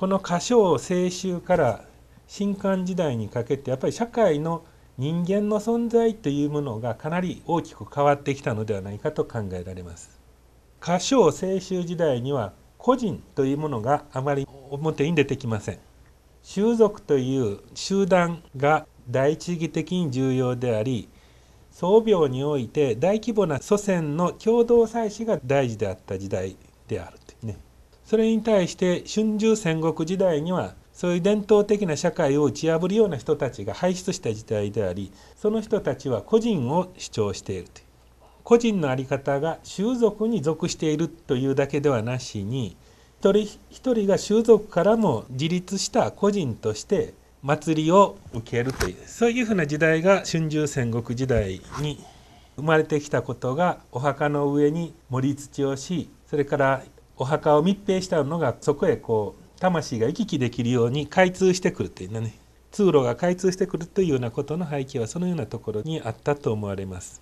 この歌唱青春から新刊時代にかけてやっぱり社会の人間の存在というものがかなり大きく変わってきたのではないかと考えられます。歌唱青春時代には個人というものがあまり表に出てきません。種族という集団が第一義的に重要であり宗病において大規模な祖先の共同祭祀が大事であった時代であるというね。それに対して春秋戦国時代にはそういう伝統的な社会を打ち破るような人たちが輩出した時代でありその人たちは個人を主張しているという個人の在り方が習俗に属しているというだけではなしに一人一人が習俗からも自立した個人として祭りを受けるというそういうふうな時代が春秋戦国時代に生まれてきたことがお墓の上に盛り土をしそれからお墓を密閉したのがそこへこう魂が行き来できるように開通してくるというね通路が開通してくるというようなことの背景はそのようなところにあったと思われます。